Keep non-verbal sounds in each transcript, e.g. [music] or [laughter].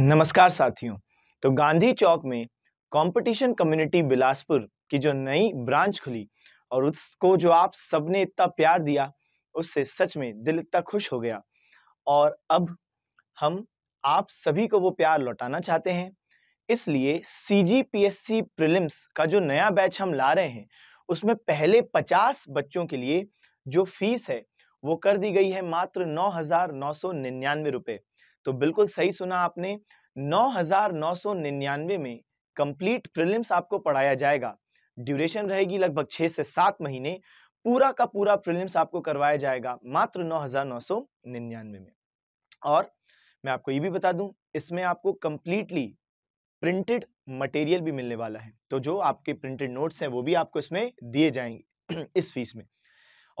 नमस्कार साथियों तो गांधी चौक में कंपटीशन कम्युनिटी बिलासपुर की जो नई ब्रांच खुली और उसको जो आप सबने इतना प्यार दिया उससे सच में दिल इतना खुश हो गया और अब हम आप सभी को वो प्यार लौटाना चाहते हैं इसलिए C G P S C prelims का जो नया बैच हम ला रहे हैं उसमें पहले पचास बच्चों के लिए जो फीस है वो कर दी गई है मात्र नौ हजार नौ सौ निन्यानवे रुपये तो बिल्कुल सही सुना आपने 9999 में कंप्लीट प्रिलिम्स आपको पढ़ाया जाएगा ड्यूरेशन रहेगी लगभग छह से सात महीने पूरा का पूरा प्रिलिम्स आपको करवाया जाएगा मात्र नौ में और मैं आपको ये भी बता दूं इसमें आपको कंप्लीटली प्रिंटेड मटेरियल भी मिलने वाला है तो जो आपके प्रिंटेड नोट्स हैं वो भी आपको इसमें दिए जाएंगे [clears throat] इस फीस में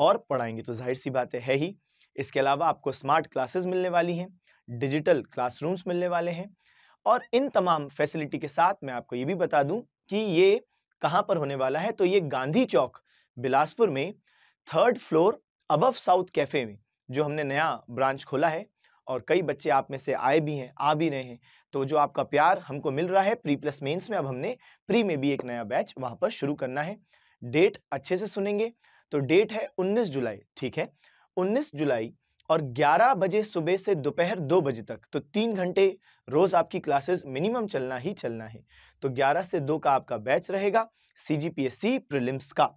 और पढ़ाएंगे तो जाहिर सी बात है ही इसके अलावा आपको स्मार्ट क्लासेस मिलने वाली हैं डिजिटल क्लासरूम्स मिलने वाले हैं और इन तमाम फैसिलिटी के साथ मैं आपको ये भी बता दूं कि ये कहां पर होने वाला है तो ये गांधी चौक बिलासपुर में third floor above south cafe में जो हमने नया ब्रांच खोला है और कई बच्चे आप में से आए भी हैं आ भी रहे हैं तो जो आपका प्यार हमको मिल रहा है प्री प्लस मेन्स में अब हमने प्री में भी एक नया बैच वहाँ पर शुरू करना है डेट अच्छे से सुनेंगे तो डेट है 19 जुलाई ठीक है 19 जुलाई और 11 बजे सुबह से दोपहर दो बजे तक तो तीन घंटे रोज़ आपकी क्लासेस मिनिमम चलना ही चलना है तो 11 से 2 का आपका बैच रहेगा C G P S C prelims का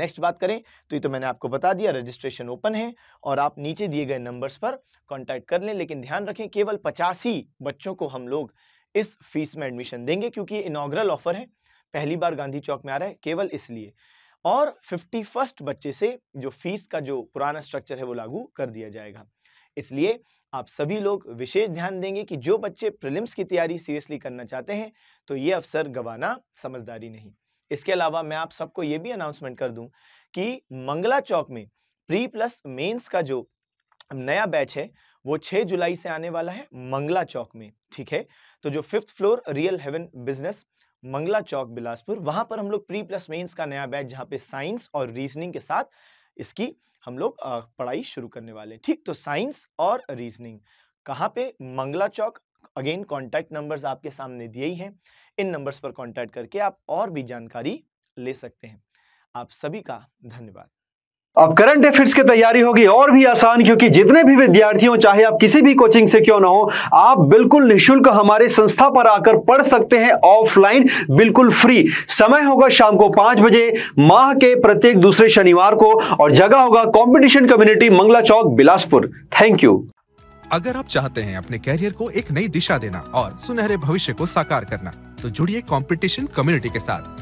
नेक्स्ट बात करें तो ये तो मैंने आपको बता दिया रजिस्ट्रेशन ओपन है और आप नीचे दिए गए नंबर्स पर कांटेक्ट कर लें लेकिन ध्यान रखें केवल पचास ही बच्चों को हम लोग इस फीस में एडमिशन देंगे क्योंकि ये इनाग्रल ऑफर है पहली बार गांधी चौक में आ रहा है केवल इसलिए और फिफ्टी फर्स्ट बच्चे से जो फीस का जो पुराना स्ट्रक्चर है वो लागू कर दिया जाएगा इसलिए आप सभी लोग विशेष ध्यान देंगे कि जो बच्चे प्रिलिम्स की तैयारी सीरियसली करना चाहते हैं तो ये अवसर गंवाना समझदारी नहीं इसके अलावा मैं आप सबको ये भी अनाउंसमेंट कर दूं कि मंगला चौक में प्री प्लस मेंस का जो नया बैच है वो 6 जुलाई से आने वाला है मंगला चौक में ठीक है तो जो fifth floor real heaven business Mangla Chowk Bilaspur वहां पर हम लोग प्री प्लस मेन्स का नया बैच जहाँ पे साइंस और रीजनिंग के साथ इसकी हम लोग पढ़ाई शुरू करने वाले ठीक तो साइंस और रीजनिंग कहाँ पे Mangla Chowk again contact numbers आपके सामने दिए ही हैं इन नंबर्स पर कॉन्टैक्ट करके आप और भी जानकारी ले सकते हैं आप सभी का धन्यवाद अब करंट अफेयर्स की तैयारी होगी और भी आसान क्योंकि जितने भी विद्यार्थियों चाहे आप किसी भी कोचिंग से क्यों ना हो आप बिल्कुल निशुल्क हमारे संस्था पर आकर पढ़ सकते हैं ऑफलाइन बिल्कुल फ्री समय होगा शाम को पांच बजे माह के प्रत्येक दूसरे शनिवार को और जगह होगा competition community Mangla Chowk Bilaspur thank you अगर आप चाहते हैं अपने कैरियर को एक नई दिशा देना और सुनहरे भविष्य को साकार करना तो जुड़िए कॉम्पिटिशन कम्युनिटी के साथ